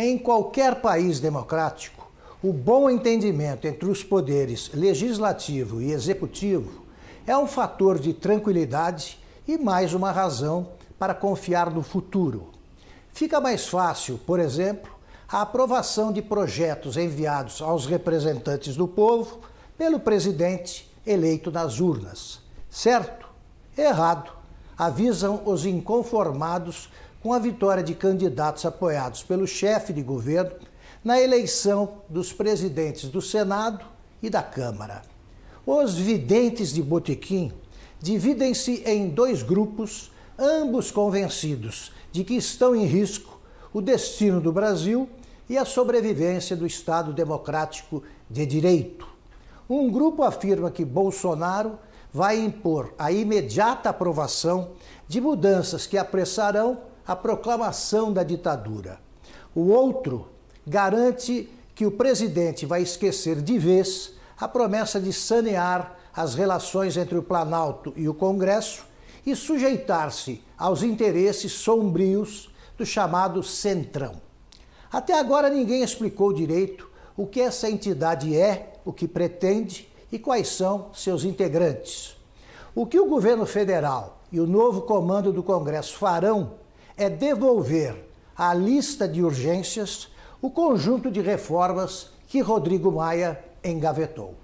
Em qualquer país democrático, o bom entendimento entre os poderes legislativo e executivo é um fator de tranquilidade e mais uma razão para confiar no futuro. Fica mais fácil, por exemplo, a aprovação de projetos enviados aos representantes do povo pelo presidente eleito nas urnas. Certo? Errado, avisam os inconformados com a vitória de candidatos apoiados pelo chefe de governo na eleição dos presidentes do Senado e da Câmara. Os videntes de Botequim dividem-se em dois grupos, ambos convencidos de que estão em risco o destino do Brasil e a sobrevivência do Estado Democrático de Direito. Um grupo afirma que Bolsonaro vai impor a imediata aprovação de mudanças que apressarão a proclamação da ditadura. O outro garante que o presidente vai esquecer de vez a promessa de sanear as relações entre o Planalto e o Congresso e sujeitar-se aos interesses sombrios do chamado Centrão. Até agora ninguém explicou direito o que essa entidade é, o que pretende e quais são seus integrantes. O que o governo federal e o novo comando do Congresso farão é devolver à lista de urgências o conjunto de reformas que Rodrigo Maia engavetou.